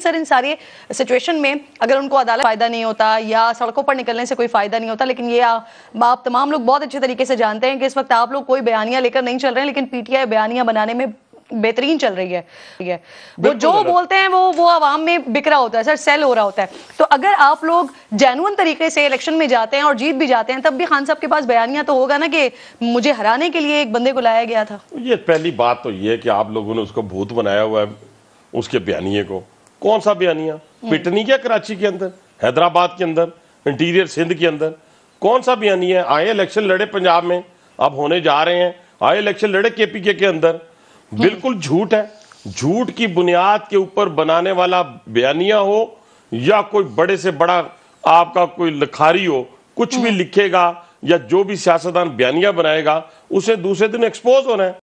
sir इन सारी situation में अगर उनको अदालत फ़ायदा नहीं होता या सड़कों पर निकलने से कोई फ़ायदा नहीं होता लेकिन ये आप तमाम लोग बहुत अच्छे तरीके से जानते हैं कि इस वक्त आप लोग कोई बयानिया लेकर नहीं चल रहे हैं लेकिन पीटीआई बयानिया बनाने में बेहतरीन चल रही है ठीक है वो जो बोलते हैं वो वो आवाम में बिक रहा होता है सर सेल हो रहा होता है तो अगर आप लोग जैनुअन तरीके से इलेक्शन में जाते हैं और जीत भी जाते हैं तब भी खान साहब के पास बयानिया तो होगा ना कि मुझे हराने के लिए एक बंदे को लाया गया था ये पहली बात तो ये है कि आप लोगों ने उसको भूत बनाया हुआ है उसके बयानिए को कौन सा बयानिया पिटनी क्या कराची के अंदर हैदराबाद के अंदर इंटीरियर सिंध के अंदर कौन सा बयानिया है आए इलेक्शन लड़े पंजाब में अब होने जा रहे हैं आए इलेक्शन लड़े केपीके के अंदर बिल्कुल झूठ है झूठ की बुनियाद के ऊपर बनाने वाला बयानिया हो या कोई बड़े से बड़ा आपका कोई लिखारी हो कुछ भी लिखेगा या जो भी सियासतदान बयानिया बनाएगा उसे दूसरे दिन एक्सपोज होना है